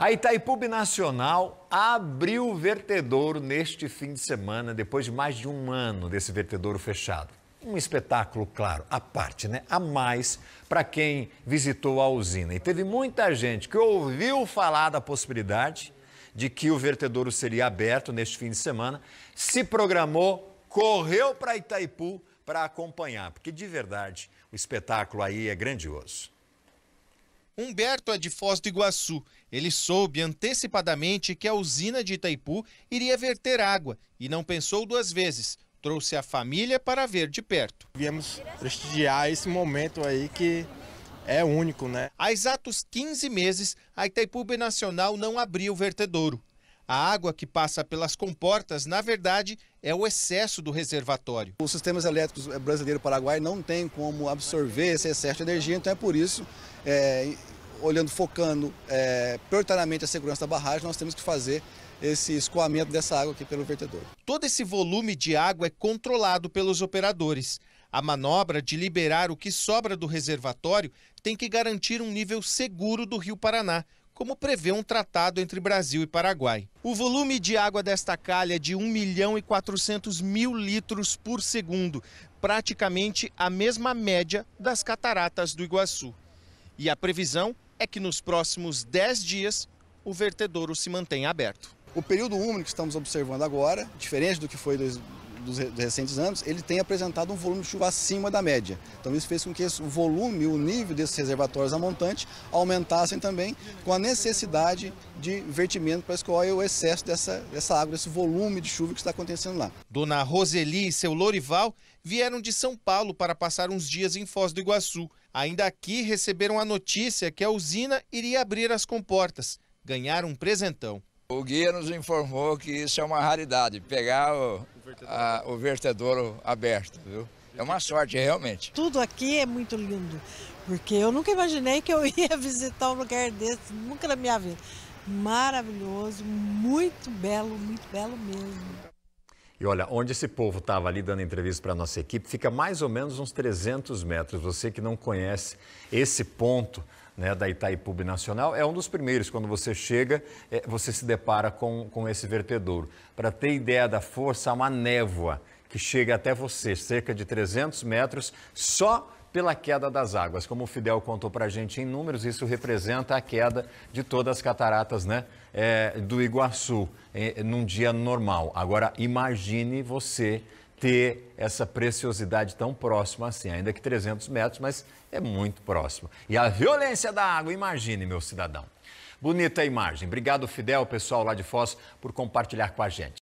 A Itaipu Nacional abriu o vertedouro neste fim de semana, depois de mais de um ano desse vertedouro fechado. Um espetáculo, claro, à parte, né? A mais para quem visitou a usina. E teve muita gente que ouviu falar da possibilidade de que o vertedouro seria aberto neste fim de semana, se programou, correu para Itaipu para acompanhar, porque de verdade o espetáculo aí é grandioso. Humberto é de Foz do Iguaçu. Ele soube antecipadamente que a usina de Itaipu iria verter água e não pensou duas vezes. Trouxe a família para ver de perto. Viemos prestigiar esse momento aí que é único, né? Há exatos 15 meses, a Itaipu Nacional não abriu o vertedouro. A água que passa pelas comportas, na verdade, é o excesso do reservatório. Os sistemas elétricos eh, brasileiro paraguai não tem como absorver esse excesso de energia, então é por isso, é, olhando, focando é, prioritariamente a segurança da barragem, nós temos que fazer esse escoamento dessa água aqui pelo vertedor. Todo esse volume de água é controlado pelos operadores. A manobra de liberar o que sobra do reservatório tem que garantir um nível seguro do Rio Paraná, como prevê um tratado entre Brasil e Paraguai. O volume de água desta calha é de 1 milhão e 400 mil litros por segundo, praticamente a mesma média das cataratas do Iguaçu. E a previsão é que nos próximos 10 dias o vertedouro se mantenha aberto. O período úmido que estamos observando agora, diferente do que foi dos recentes anos, ele tem apresentado um volume de chuva acima da média. Então isso fez com que o volume, o nível desses reservatórios a montante aumentassem também com a necessidade de vertimento para escoar o excesso dessa, dessa água, desse volume de chuva que está acontecendo lá. Dona Roseli e seu Lorival vieram de São Paulo para passar uns dias em Foz do Iguaçu. Ainda aqui receberam a notícia que a usina iria abrir as comportas. Ganharam um presentão. O guia nos informou que isso é uma raridade, pegar a, ah, o vertedouro aberto, viu? É uma sorte, realmente. Tudo aqui é muito lindo, porque eu nunca imaginei que eu ia visitar um lugar desse, nunca na minha vida. Maravilhoso, muito belo, muito belo mesmo. E olha, onde esse povo estava ali dando entrevista para a nossa equipe, fica mais ou menos uns 300 metros. Você que não conhece esse ponto né, da Itaipu Nacional, é um dos primeiros. Quando você chega, é, você se depara com, com esse vertedouro. Para ter ideia da força, há uma névoa que chega até você, cerca de 300 metros, só pela queda das águas. Como o Fidel contou para a gente em números, isso representa a queda de todas as cataratas né, é, do Iguaçu é, num dia normal. Agora, imagine você ter essa preciosidade tão próxima assim, ainda que 300 metros, mas é muito próximo. E a violência da água, imagine, meu cidadão. Bonita a imagem. Obrigado, Fidel, pessoal lá de Foz, por compartilhar com a gente.